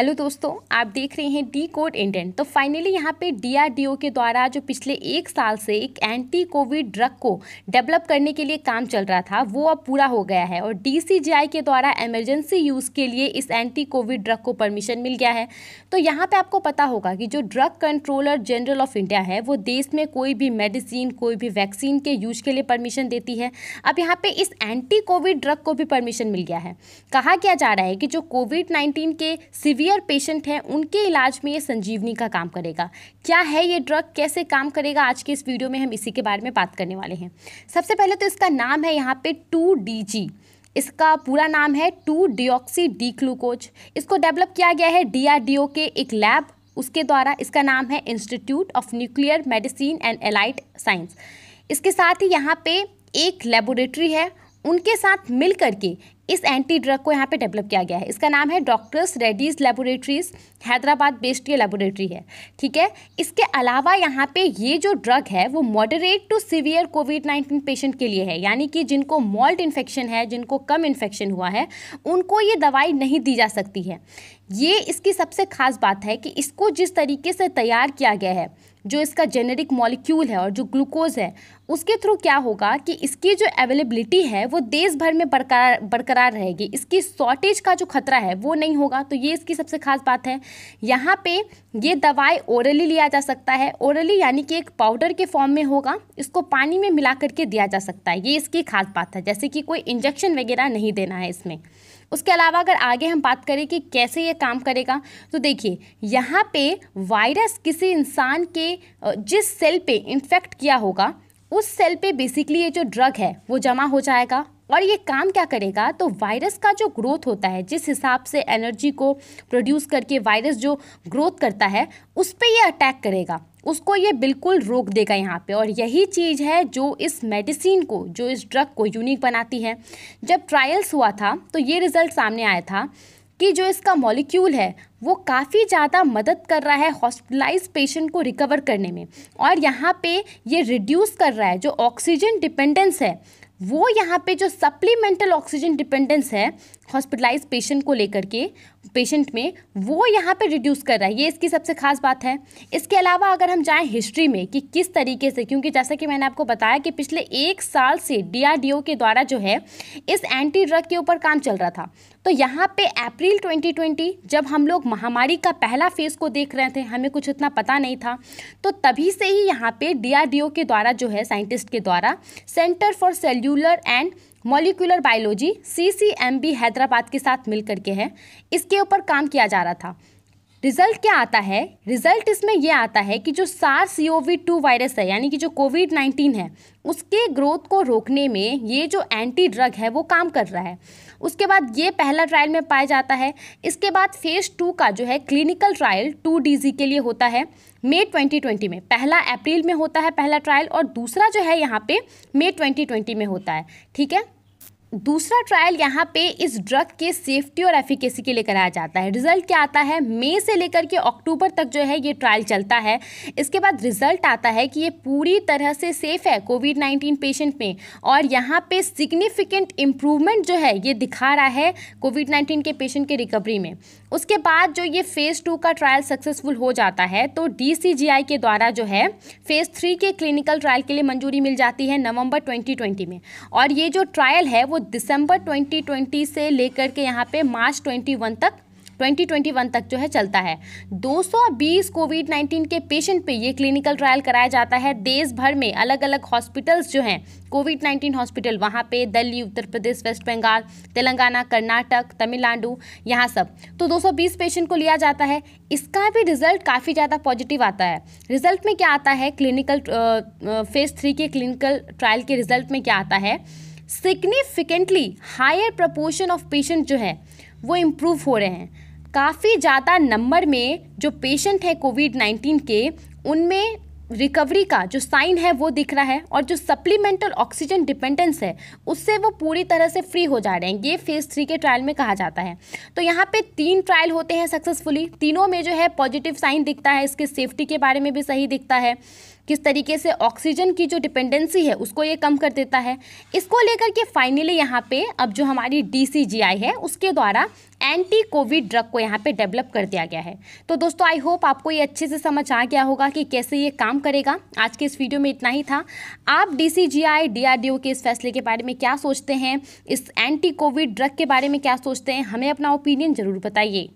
hello दोस्तों आप देख रहे हैं डी कोड इंडियन तो फाइनली यहाँ पे डीआरडीओ के द्वारा जो पिछले एक साल से एक एंटी कोविड ड्रग को डेवलप करने के लिए काम चल रहा था वो अब पूरा हो गया है और डीसीजीआई के द्वारा इमरजेंसी यूज़ के लिए इस एंटी कोविड ड्रग को परमिशन मिल गया है तो यहाँ पर आपको पता होगा कि जो drug controller general of India है वो देश में कोई भी मेडिसिन कोई भी वैक्सीन के यूज के लिए परमिशन देती है अब यहाँ पर इस एंटी कोविड ड्रग को भी परमिशन मिल गया है कहा गया जा रहा है कि जो कोविड नाइन्टीन के सिवियर सीवियर पेशेंट हैं उनके इलाज में ये संजीवनी का काम करेगा क्या है ये ड्रग कैसे काम करेगा आज के इस वीडियो में हम इसी के बारे में बात करने वाले हैं सबसे पहले तो इसका नाम है यहाँ पे टू इसका पूरा नाम है टू डिऑक्सी डी ग्लूकोज इसको डेवलप किया गया है डी के एक लैब उसके द्वारा इसका नाम है institute of nuclear medicine and allied science इसके साथ ही यहाँ पे एक लेबोरेटरी है उनके साथ मिल करके इस एंटी ड्रग को यहाँ पे डेवलप किया गया है इसका नाम है doctor's Reddy's laboratories Hyderabad based ये लेबोरेटरी है ठीक है इसके अलावा यहाँ पे ये जो ड्रग है वो moderate to severe covid nineteen patient के लिए है यानी कि जिनको मॉल्ट इन्फेक्शन है जिनको कम इन्फेक्शन हुआ है उनको ये दवाई नहीं दी जा सकती है ये इसकी सबसे खास बात है कि इसको जिस तरीके से तैयार किया गया है जो इसका जेनेरिक मॉलिक्यूल है और जो ग्लूकोज है उसके थ्रू क्या होगा कि इसकी जो अवेलेबिलिटी है वो देश भर में बरकरार बरकरार रहेगी इसकी शॉर्टेज का जो खतरा है वो नहीं होगा तो ये इसकी सबसे खास बात है यहाँ पे ये दवाई ओरली लिया जा सकता है ओरली यानी कि एक पाउडर के फॉर्म में होगा इसको पानी में मिला करके दिया जा सकता है ये इसकी खास बात है जैसे कि कोई इंजेक्शन वगैरह नहीं देना है इसमें उसके अलावा अगर आगे हम बात करें कि कैसे ये काम करेगा तो देखिए यहाँ पे वायरस किसी इंसान के जिस सेल पे इन्फेक्ट किया होगा उस सेल पे बेसिकली ये जो ड्रग है वो जमा हो जाएगा और ये काम क्या करेगा तो वायरस का जो ग्रोथ होता है जिस हिसाब से एनर्जी को प्रोड्यूस करके वायरस जो ग्रोथ करता है उस पर यह अटैक करेगा उसको ये बिल्कुल रोक देगा यहाँ पे और यही चीज़ है जो इस मेडिसिन को जो इस ड्रग को यूनिक बनाती है जब ट्रायल्स हुआ था तो ये रिज़ल्ट सामने आया था कि जो इसका मॉलिक्यूल है वो काफ़ी ज़्यादा मदद कर रहा है हॉस्पिटलाइज पेशेंट को रिकवर करने में और यहाँ पे ये रिड्यूस कर रहा है जो ऑक्सीजन डिपेंडेंस है वो यहाँ पे जो सप्लीमेंटल ऑक्सीजन डिपेंडेंस है हॉस्पिटलाइज पेशेंट को लेकर के पेशेंट में वो यहाँ पे रिड्यूस कर रहा है ये इसकी सबसे खास बात है इसके अलावा अगर हम जाएं हिस्ट्री में कि किस तरीके से क्योंकि जैसा कि मैंने आपको बताया कि पिछले एक साल से डीआरडीओ के द्वारा जो है इस एंटी ड्रग के ऊपर काम चल रहा था तो यहाँ पे अप्रैल 2020 जब हम लोग महामारी का पहला फेज को देख रहे थे हमें कुछ इतना पता नहीं था तो तभी से ही यहाँ पर डी के द्वारा जो है साइंटिस्ट के द्वारा centre for cellular and molecular biology C C M B Hyderabad के साथ मिलकर के है इसके ऊपर काम किया जा रहा था रिजल्ट क्या आता है रिजल्ट इसमें यह आता है कि जो सार सी टू वायरस है यानी कि जो कोविड नाइन्टीन है उसके ग्रोथ को रोकने में ये जो एंटी ड्रग है वो काम कर रहा है उसके बाद ये पहला ट्रायल में पाया जाता है इसके बाद फेज़ टू का जो है क्लिनिकल ट्रायल टू डीजी के लिए होता है मे 2020 में पहला अप्रैल में होता है पहला ट्रायल और दूसरा जो है यहाँ पे मे 2020 में होता है ठीक है दूसरा ट्रायल यहाँ पे इस ड्रग के सेफ्टी और एफिकेसी के लिए कराया जाता है रिजल्ट क्या आता है मई से लेकर के अक्टूबर तक जो है ये ट्रायल चलता है इसके बाद रिजल्ट आता है कि ये पूरी तरह से सेफ है कोविड नाइन्टीन पेशेंट में और यहाँ पे सिग्निफिकेंट इम्प्रूवमेंट जो है ये दिखा रहा है कोविड नाइन्टीन के पेशेंट के रिकवरी में उसके बाद जो ये फ़ेज़ टू का ट्रायल सक्सेसफुल हो जाता है तो डीसीजीआई के द्वारा जो है फ़ेज़ थ्री के क्लिनिकल ट्रायल के लिए मंजूरी मिल जाती है नवंबर 2020 में और ये जो ट्रायल है वो दिसंबर 2020 से लेकर के यहाँ पे मार्च 21 तक 2021 तक जो है चलता है 220 कोविड 19 के पेशेंट पे ये क्लिनिकल ट्रायल कराया जाता है देश भर में अलग अलग हॉस्पिटल्स जो हैं कोविड 19 हॉस्पिटल वहाँ पे दिल्ली उत्तर प्रदेश वेस्ट बंगाल तेलंगाना कर्नाटक तमिलनाडु यहाँ सब तो 220 पेशेंट को लिया जाता है इसका भी रिजल्ट काफ़ी ज़्यादा पॉजिटिव आता है रिजल्ट में क्या आता है क्लिनिकल फेज़ थ्री के क्लिनिकल ट्रायल के रिजल्ट में क्या आता है significantly higher proportion of patient जो है वो इम्प्रूव हो रहे हैं काफ़ी ज़्यादा नंबर में जो पेशेंट हैं कोविड नाइन्टीन के उनमें रिकवरी का जो साइन है वो दिख रहा है और जो सप्लीमेंटल ऑक्सीजन डिपेंडेंस है उससे वो पूरी तरह से फ्री हो जा रहे हैं ये फेज़ थ्री के ट्रायल में कहा जाता है तो यहाँ पे तीन ट्रायल होते हैं सक्सेसफुली तीनों में जो है पॉजिटिव साइन दिखता है इसके सेफ्टी के बारे में भी सही दिखता है किस तरीके से ऑक्सीजन की जो डिपेंडेंसी है उसको ये कम कर देता है इसको लेकर के फाइनली यहाँ पे अब जो हमारी डीसीजीआई है उसके द्वारा एंटी कोविड ड्रग को यहाँ पे डेवलप कर दिया गया है तो दोस्तों आई होप आपको ये अच्छे से समझ आ गया होगा कि कैसे ये काम करेगा आज के इस वीडियो में इतना ही था आप डीसीजीआई डीआरडीओ के इस फैसले के बारे में क्या सोचते हैं इस एंटी कोविड ड्रग के बारे में क्या सोचते हैं हमें अपना ओपिनियन ज़रूर बताइए